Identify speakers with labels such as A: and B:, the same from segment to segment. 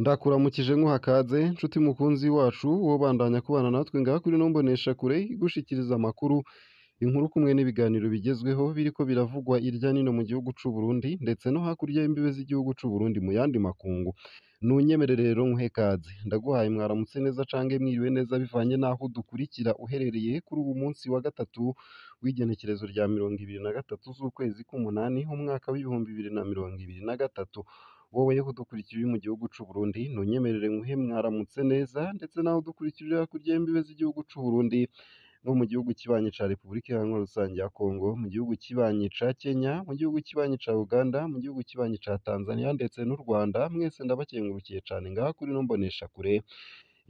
A: ndakuramukije nkuhakaze nshuti mukunzi wacu wowe bandanya kubana natwe ngaho kuri nombonesha kure igushikiriza amakuru inkuru kumwe n'ibiganiro bigezweho biriko biravugwa irya nino mu gihugu c'u Burundi ndetse no hakurya y'imbibe z'igihugu c'u Burundi mu yandi makungu nunyemere rero nkuhe kaze ndaguhaye mwaramutse neza cange mwiriwe neza bivanye n'aho dukurikira uherereye kuri ubu munsi wa gatatu w'igenekerezo rya mirongo ibiri na gatatu z'ukwezi k'umunani umwaka w'ibihumbi bibiri na mirongo ibiri na gatatu wowe udukurikiye uri mu gihugu cy'u Burundi ntunyemerere nkuhe mwaramutse neza ndetse nawe udukurikirira hakurya y'imbibe z'igihugu cy'u Burundi nko mu gihugu kibanyi cya Repubulika Iharanira Rusange ya Kongo mu gihugu kibanyi cya Kenya mu gihugu kibanyi cya Uganda mu gihugu kibanyi cya Tanzania ndetse n'u Rwanda mwese ndabakengurukiye cyane ngaha kuri ino kure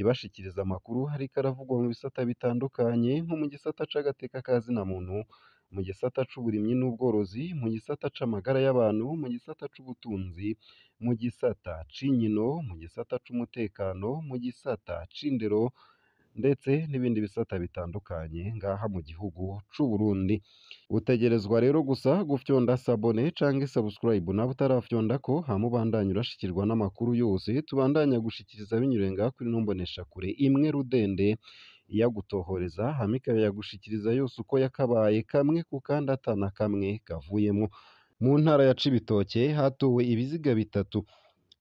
A: ibashikiriza amakuru hari aravugwa mu bisata bitandukanye nko mu gisata cy'agateka ka zina muntu mu gisata cy'uburimyi n'ubworozi, mu gisata cy'amagara y'abantu, mu gisata cy'ubutunzi, mu gisata cy'inkino, mu gisata cy'umutekano, mu gisata cy'indero ndetse n'ibindi bisata bitandukanye ngaha mu gihugu cy'u Burundi. Utegerezwa rero gusa gufyonda sabone cyangwa sabusikarayibu nawe utarafyonda ko hama ubandanye n'amakuru yose tubandanya gushikiriza binyurenga kuri ino mboneshakure imwe rudende iyagutohoreza hama ikabiyagushikiriza yose uko yakabaye kamwe ku kandi atana kamwe kavuyemo mu ntara ya Cibitoke hatowe ibiziga bitatu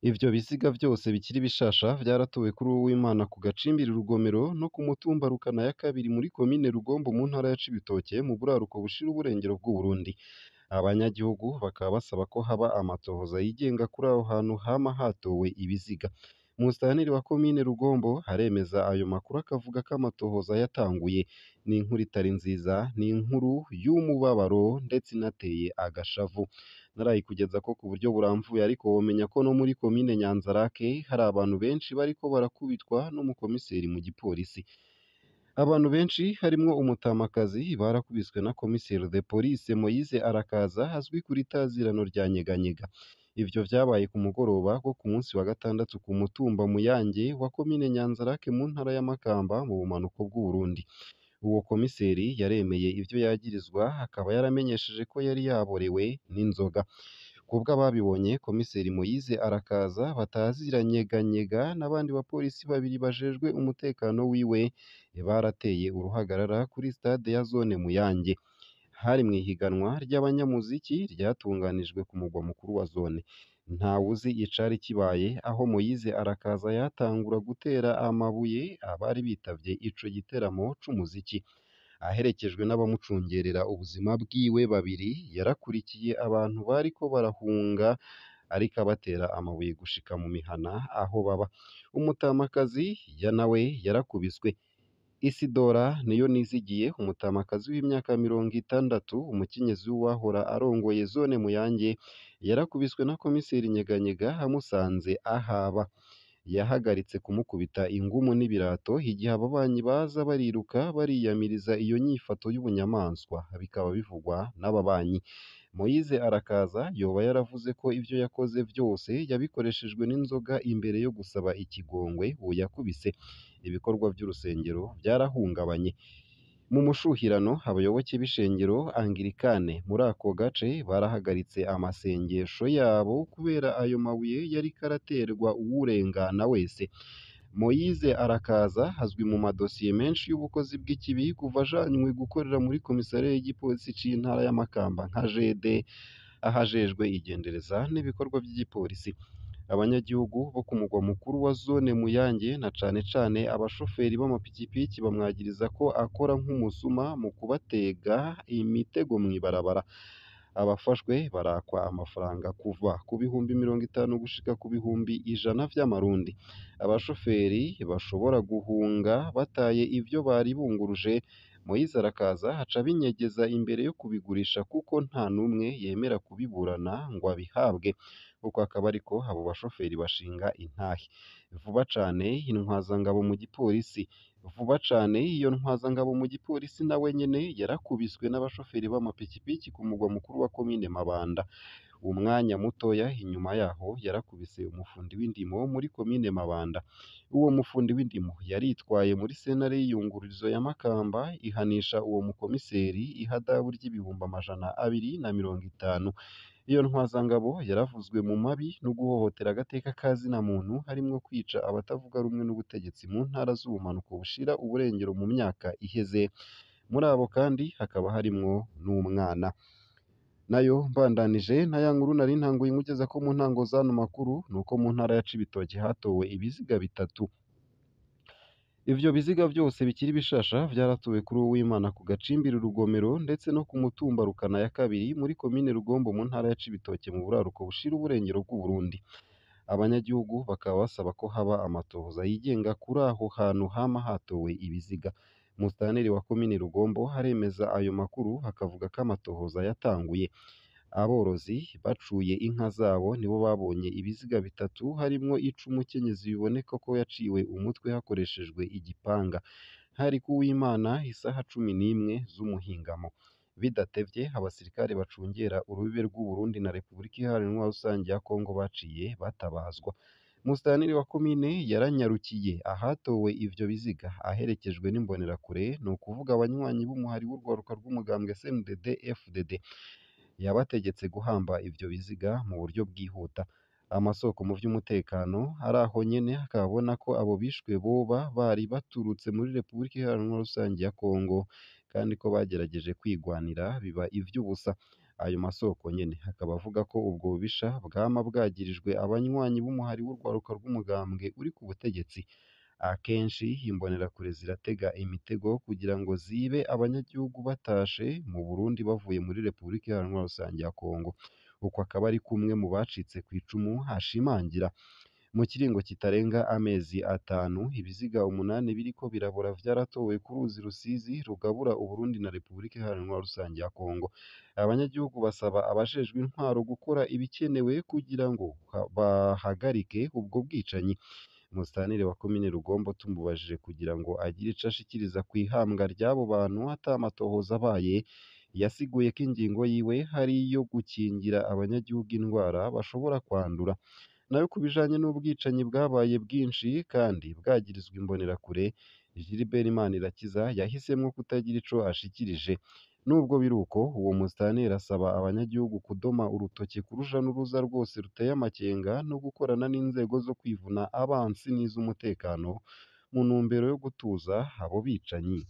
A: ibyo bisiga byose bikiri bishasha byaratowe kuri Uwimana ku Gacimbi Rugomero no ku mutumba Rukana ya kabiri muri komine Rugombo mu ntara ya Cibitoke mu buraruko bushira uburengero bw'u Burundi abanyagihugu bakaba basaba ko haba amatohoza yigenga kuri aho hantu hama hatowe ibiziga Umusitanteri wa Komine Rugombo aremeza ayo makuru akavuga ko amatohoza yatanguye. Ni inkuru itari nziza, ni inkuru y'umubabaro ndetse inateye agashavu. ko ku buryo buramvuye ariko womenya ko no muri Komine nyanza hari abantu benshi bariko barakubitwa n'umukomiseri mu gipolisi. Abantu benshi harimo umutamakazi barakubiswe na Commissaire de Police Moise Arakaza azwi kuri irizirano rya Nyeganyega. Ibyo byabaye ku mugoroba wo ku munsi wa gatandatu ku mutumba Muyange wa Komine Nyanzarake mu Ntara ya Makamba mu bumanuko bw'u Burundi. Uwo komiseri yaremeye ibyo yagirizwa akaba yaramenyesheje ko yari yaborewe n'inzoga. Ku bw'ababibonye komiseri Moyize arakaza bataziranyeganyega n'abandi bapolisi babiri bajejwe umutekano wiwe, barateye uruhagarara kuri stade ya zone Muyange. hari mu ihiganwa ry'abanyamuziki ryatunganijwe ku mugwa mukuru wa Zone ntawe uzi icari kibaye aho muyize arakaza yatangura gutera amabuye abari bitabye ico giteramo c'umuziki aherekejwe n'abamucungerera ubuzima bwiwe babiri yarakurikiye abantu bariko barahunga ariko abatera amabuye gushika mu mihana aho baba umutamakazi ya nawe yarakubiswe Isidora Niyonizigiye umutamakazi w'imyaka mirongo itandatu umukenyezi w'uwahora arongoye Zone Muyange yarakubiswe na Komiseri Nyeganyega amusanze ahaba yahagaritse kumukubita ingumu n'ibirato igihe ababanyi baza bariruka bariyamiriza iyo nyifato y'ubunyamaswa bikaba bivugwa n'aba banyi Moise arakaza yoba yaravuze ko ibyo yakoze byose yabikoreshejwe n'inzoga imbere yo gusaba ikigongwe uyakubise. Ibikorwa by'urusengero byarahungabanye. Mu mushyuhirano, abayoboke b'ishengero Anglikane muri ako gace barahagaritse amasengesho yabo kubera ayo mabuye yari araterwa uwurengana wese. Moise Arakaza hazwi mu madosiye menshi y'ubukozi bw'ikibi kuva ajanywe gukorera muri komisariya y'igipolisi cy’intara ya nka JD aho ajejwe igendereza n'ibikorwa by'igipolisi abanyagihugu bo ku mugwa mukuru wa zone Muyange na cane cane abashoferi b'amapikipiki bamwagiriza ko akora nk'umusuma mu kubatega imitego mu ibarabara Abafashwe barakwa amafaranga kuva ku bihumbi mirongo itanu gushika ku bihumbi ijana vy'amarundi. Abashoferi bashobora guhunga bataye ivyo bari bunguruje, Moise arakaza aca binyegeza imbere yo kubigurisha kuko nta n'umwe yemera kubiburana ngo abihabwe. kuko akaba ariko abo bashoferi bashinga intahe vuba cyane intwazangabo mu gipolisi vuba cyane iyo ntwazangabo mu gipolisi nawe nyine yarakubiswe n'abashoferi b'amapikipiki ku mugwa mukuru wa komine Mabanda umwanya mutoya inyuma yaho yarakubise umufundi w'indimo muri komine Mabanda uwo mufundi w'indimo yaritwaye muri Senare y'iyungururizo ya Makamba ihanisha uwo mukomiseri ihadabu ry'ibihumbi amajana abiri na mirongo itanu Iyo ntwazangabo yaravuzwe mu mabi no guhohotera agateka ka zina muntu harimo kwica abatavuga rumwe n'ubutegetsi mu ntara z'ubumanuko bushira uburengero mu myaka iheze muri abo kandi hakaba harimwo n'umwana nayo mbandanije na ya nkuru nari ntanguye nkugeza ko mu ntango z'ano makuru ni uko mu ntara ya Cibitoke hatowe ibiziga bitatu Ibyo biziga byose bikiri bishasha byaratuwe kuri w'imana ku Gacimbiri Rugomero ndetse no ku Mutumba Rukana ya kabiri muri Komine Rugombo mu Ntara ya Cibitoke mu buraruko bushira uburengero bw'u Burundi. Abanyagihugu bakaba basaba ko haba amatohoza yigenga kuri aho hantu hama hatowe ibiziga. Musitanteri wa Komine Rugombo aremeza ayo makuru hakavuga ko amatohoza yatanguye. Aborozi bacuye inka zabo nibo babonye ibiziga bitatu harimo icumu kenyezi biboneka ko yaciwe umutwe hakoreshejwe igipanga. Hari ku Uwimana isaha cumi n'imwe z'umuhingamo. bidatebye abasirikare bacungera urubibe rw'u Burundi na Repubulika Iharanira Rusange ya Kongo baciye batabazwa. Musitanteri wa komine yaranyarukiye ahatowe ibyo biziga aherekejwe n'imbonerakure, ni ukuvuga abanywanyi b'umuhari w'urwaruka rw'umugambwe CNDD-FDD. yabategetse guhamba ibyo biziga mu buryo bwihuta amasoko mu by'umutekano ari aho nyine akabona ko abo bishwe boba bari baturutse muri Repubulika Iharanira Rusange ya Kongo kandi ko bagerageje kwigwanira biba iby'ubusa ayo masoko nyine akaba avuga ko ubwo bubisha bwaba bwagirijwe abanywanyi b'umuhari w'urwaruka rw'umugambwe uri ku butegetsi Akenshi imbonerakure ziratega imitego kugira ngo zibe abanyagihugu batashe mu Burundi bavuye muri Repubulika Iharanira Rusange ya Kongo uko akaba ari kumwe mu bacitse ku icumu hashimangira mu kiringo kitarenga amezi atanu ibiziga umunani biriko birabura vyaratowe ku ruzi Rusizi rugabura Uburundi na Repubulika Iharanira Rusange ya Kongo abanyagihugu basaba abajejwe intwaro gukora ibikenewe kugira ngo bahagarike ubwo bwicanyi Umusanire wa Komine Rugombo tumubajije kugira ngo agire ico ashikiriza kw'ihambwa ry'abo bantu ata amatohoza abaye yasiguye ko ingingo yiwe hari iyo gukingira abanyagihugu indwara bashobora kwandura nayo kubijanye n'ubwicanyi bwabaye bwinshi kandi bwagirizwa imbonerakure Gilbert irakiza yahisemo kutagira ico ashikirije Nubwo biri uko, uwo musitanteri asaba abanyagihugu kudoma urutoki ku ruja n'uruza rwose ruteye amakenga no gukorana n'inzego zo kwivuna abansi n'iz'umutekano mu ntumbero yo gutuza abo bicanyi.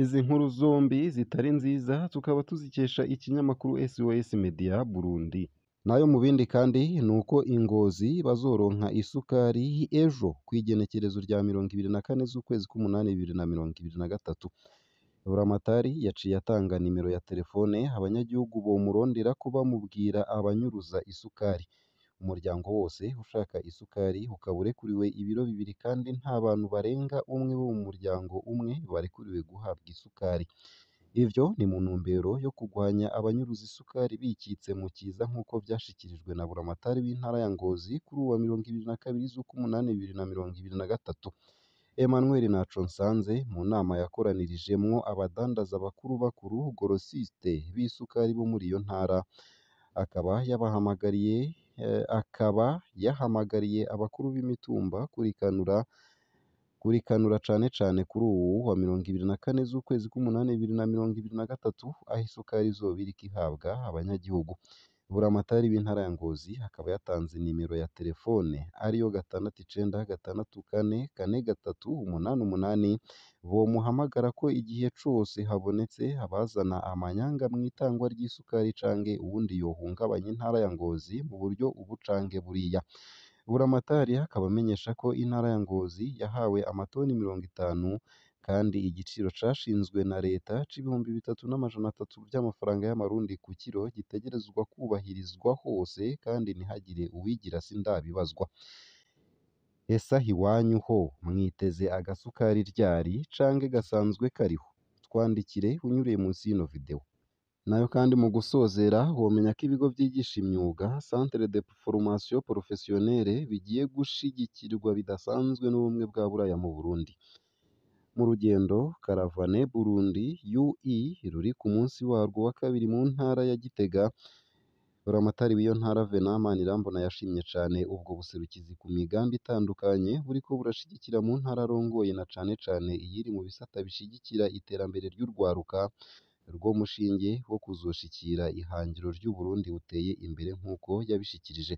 A: Izi nkuru zombi zitari nziza tukaba tuzikesha ikinyamakuru SOS Media Burundi. Nayo mu bindi kandi ni uko ingozi bazoronka isukari ejo ku kw'igenekerezo rya mirongo ibiri na kane z'ukwezi k'umunani bibiri na mirongo ibiri na gatatu. Buramatari yaciye atanga nimero ya telefone abanyagihugu bomurondera ko bamubwira abanyuruza isukari. Umuryango wose ushaka isukari ukaba urekuriwe ibiro bibiri kandi nta bantu barenga umwe bo mu muryango umwe barekuriwe guhabwa isukari. Ibyo ni mu ntumbero yo kurwanya abanyuruza isukari bicitse mu cyiza nk'uko byashyikirijwe na Buramatari w'Intara ya Ngozi kuri uyu wa mirongo ibiri na kabiri z’uko umunani bibiri na mirongo ibiri na gatatu. Emmanuel Ntaconsanze mu nama yakoranirijemo abadandaza bakuru bakuru gorosiste b'isukari bo muri iyo ntara akaba yabahamagariye eh, akaba yahamagariye abakuru b'imitumba kurikanura kurikanura cane cyane kuri ubu wa mirongo ibiri na kane z'ukwezi k'umunani bibiri na mirongo ibiri na gatatu aho isukari izoba iriko ihabwa abanyagihugu Buramatari b'intara ya Ngozi akaba yatanze nimero ya telefone ariyo gatandatu icyenda gatandatu kane kane gatatu umunani umunani, bomuhamagara ko igihe cyose habonetse abazana amanyanga mu itangwa ry'isukari cange ubundi yohungabanya Intara ya Ngozi mu buryo ubucange cange buriya. Buramatari akaba amenyesha ko Intara ya Ngozi yahawe amatoni mirongo itanu kandi igiciro cashinzwe na Leta c'ibihumbi bitatu n'amajana atatu by'amafaranga y'amarundi ku kiro gitegerezwa kubahirizwa hose kandi ntihagire uwigira sindabibazwa esaha iwanyu ho mwiteze agasukari ryari cange gasanzwe kariho twandikire unyuriye munsi y'ino videwo nayo kandi mu gusozera womenya ko ibigo byigisha imyuga centre de formation professionnelle bigiye gushigikirwa bidasanzwe n'ubumwe bwa buraya mu Burundi mu rugendo Karavane Burundi UE ruri ku munsi warwo wa kabiri mu ntara ya Gitega buramatari w'iyo ntara Venant Manirambona yashimye cyane ubwo buserukizi ku migambi itandukanye buri ko burashigikira mu ntara arongoye na cane cane iyiri mu bisata bishigikira iterambere ry'urwaruka rwo mushinge wo kuzoshikira ihangiro ry'u Burundi buteye imbere nk'uko yabishikirije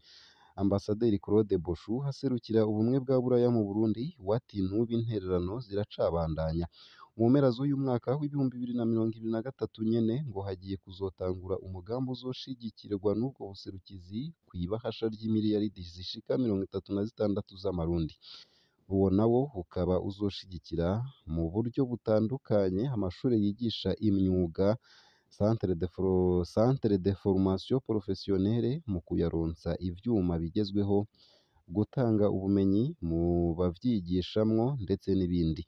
A: Ambasaderi Claude Bashaud haserukira ubumwe bwa Buraya mu Burundi wati “Ntuba intererano ziracabandanya” mu mpera z'uyu mwaka w'ibihumbi bibiri na mirongo ibiri na gatatu nyene ngo hagiye kuzotangura umugambi uzoshigikirwa n'ubwo buserukizi ibahasha ry'imiriyaridi zishika mirongo itatu na zitandatu z'amarundi uwo nawo ukaba uzoshigikira mu buryo butandukanye amashuri yigisha imyuga santere de foromasiyo porofesiyonere mu kuyaronsa ibyuma bigezweho gutanga ubumenyi mu babyigishamo ndetse n'ibindi